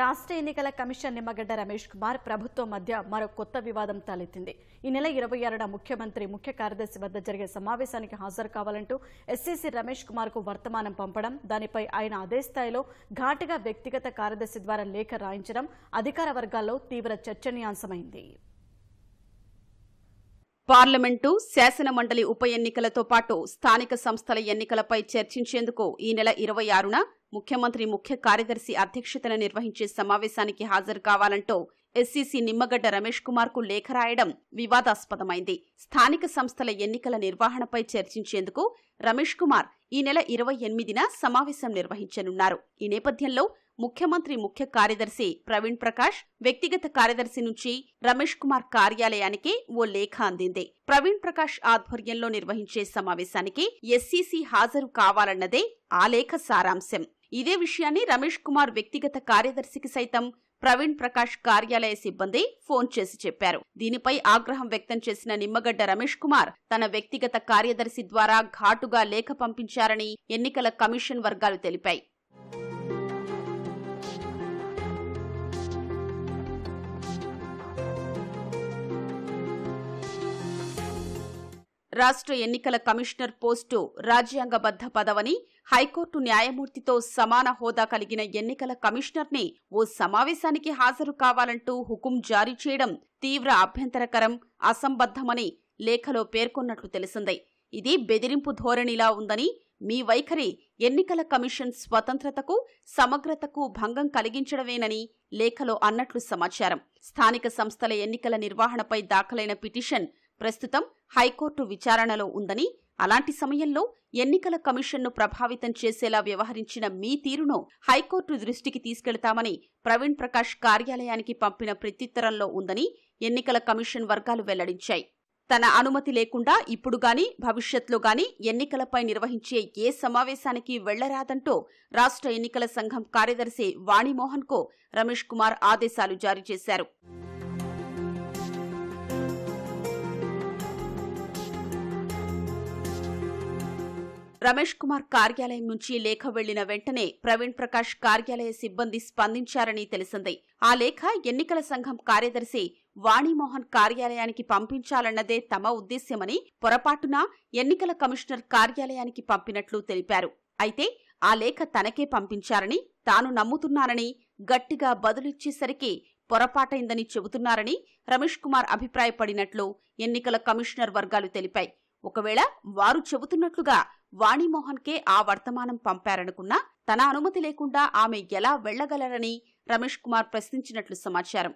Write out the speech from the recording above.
రాష్ట్ర ఎన్నికల కమిషన్ నిమ్మగడ్డ రమేష్ కుమార్ ప్రభుత్వం మధ్య మరో కొత్త వివాదం తలెత్తింది ఈ నెల ఇరవై ఆరున ముఖ్యమంత్రి ముఖ్య కార్యదర్శి వద్ద జరిగే సమావేశానికి హాజరు కావాలంటూ ఎస్సీసీ రమేష్ కుమార్ కు వర్తమానం పంపడం దానిపై ఆయన అదే స్థాయిలో ఘాటుగా వ్యక్తిగత కార్యదర్శి ద్వారా లేఖ రాయించడం అధికార వర్గాల్లో తీవ్ర చర్చనీయాంశమైంది పార్లమెంటు శాసనమండలి ఉప ఎన్నికలతో పాటు స్థానిక సంస్థల ఎన్నికలపై చర్చించేందుకు ఈ నెల ఇరవై ఆరున ముఖ్యమంత్రి ముఖ్య కార్యదర్శి అధ్యక్షతన నిర్వహించే సమావేశానికి హాజరు కావాలంటూ ఎస్సీసీ నిమ్మగడ్డ రమేష్ కుమార్ కు లేఖ రాయడం వివాదాస్పదమైంది స్థానిక సంస్థల ఎన్నికల నిర్వహణపై చర్చించేందుకు రమేష్ కుమార్ ఈ నెల ఇరవై ఎనిమిదిన సమావేశం నిర్వహించనున్నారు ఈ నేపథ్యంలో ముఖ్యమంత్రి ముఖ్య కార్యదర్శి ప్రవీణ్ ప్రకాష్ వ్యక్తిగత కార్యదర్శి నుంచి రమేష్ కుమార్ కార్యాలయానికి ఓ లేఖ అందింది ప్రవీణ్ ప్రకాష్ ఆధ్వర్యంలో నిర్వహించే సమావేశానికి ఎస్సీసీ హాజరు కావాలన్నదే ఆ లేఖ సారాంశం ఇదే విషయాన్ని రమేష్ కుమార్ వ్యక్తిగత కార్యదర్శికి సైతం ప్రవీణ్ ప్రకాష్ కార్యాలయ సిబ్బంది ఫోన్ చేసి చెప్పారు దీనిపై ఆగ్రహం వ్యక్తం చేసిన నిమ్మగడ్డ రమేష్ కుమార్ తన వ్యక్తిగత కార్యదర్శి ద్వారా ఘాటుగా లేఖ పంపించారని ఎన్నికల కమిషన్ వర్గాలు తెలిపాయి రాష్ట్ర ఎన్నికల కమిషనర్ పోస్టు రాజ్యాంగబద్ద పదవని హైకోర్టు న్యాయమూర్తితో సమాన హోదా కలిగిన ఎన్నికల కమిషనర్ని ఓ సమావేశానికి హాజరు కావాలంటూ హుకుం జారీ చేయడం తీవ్ర అభ్యంతరకరం అసంబద్ధమని లేఖలో పేర్కొన్నట్లు తెలిసింది ఇది బెదిరింపు ధోరణిలా ఉందని మీ వైఖరి ఎన్నికల కమిషన్ స్వతంత్రతకు సమగ్రతకు భంగం కలిగించడమేనని లేఖలో అన్నట్లు సమాచారం స్థానిక సంస్థల ఎన్నికల నిర్వహణపై దాఖలైన పిటిషన్ ప్రస్తుతం హైకోర్టు విచారణలో ఉందని అలాంటి సమయంలో ఎన్నికల కమిషన్ను ప్రభావితం చేసేలా వ్యవహరించిన మీ తీరును హైకోర్టు దృష్టికి తీసుకెళ్తామని ప్రవీణ్ ప్రకాష్ కార్యాలయానికి పంపిన ప్రత్యుత్తరంలో ఉందని ఎన్నికల కమిషన్ వర్గాలు వెల్లడించాయి తన అనుమతి లేకుండా ఇప్పుడు గాని భవిష్యత్లో గాని ఎన్నికలపై నిర్వహించే ఏ సమావేశానికి వెళ్లరాదంటూ రాష్ట్ర ఎన్నికల సంఘం కార్యదర్శి వాణిమోహన్కు రమేష్ కుమార్ ఆదేశాలు జారీ చేశారు రమేష్ కుమార్ కార్యాలయం నుంచి లేఖ వెళ్లిన వెంటనే ప్రవీణ్ ప్రకాష్ కార్యాలయ సిబ్బంది స్పందించారని తెలిసింది ఆ లేఖ ఎన్నికల సంఘం కార్యదర్శి వాణిమోహన్ కార్యాలయానికి పంపించాలన్నదే తమ ఉద్దేశ్యమని పొరపాటున ఎన్నికల కమిషనర్ కార్యాలయానికి పంపినట్లు తెలిపారు అయితే ఆ లేఖ తనకే పంపించారని తాను నమ్ముతున్నానని గట్టిగా బదులిచ్చేసరికి పొరపాటైందని చెబుతున్నారని రమేష్ కుమార్ అభిప్రాయపడినట్లు ఎన్నికల కమిషనర్ వర్గాలు తెలిపాయి ఒకవేళ వారు చెబుతున్నట్లుగా వాణిమోహన్కే ఆ వర్తమానం పంపారనుకున్నా తన అనుమతి లేకుండా ఆమె ఎలా వెళ్లగలరని రమేష్ కుమార్ ప్రశ్నించినట్లు సమాచారం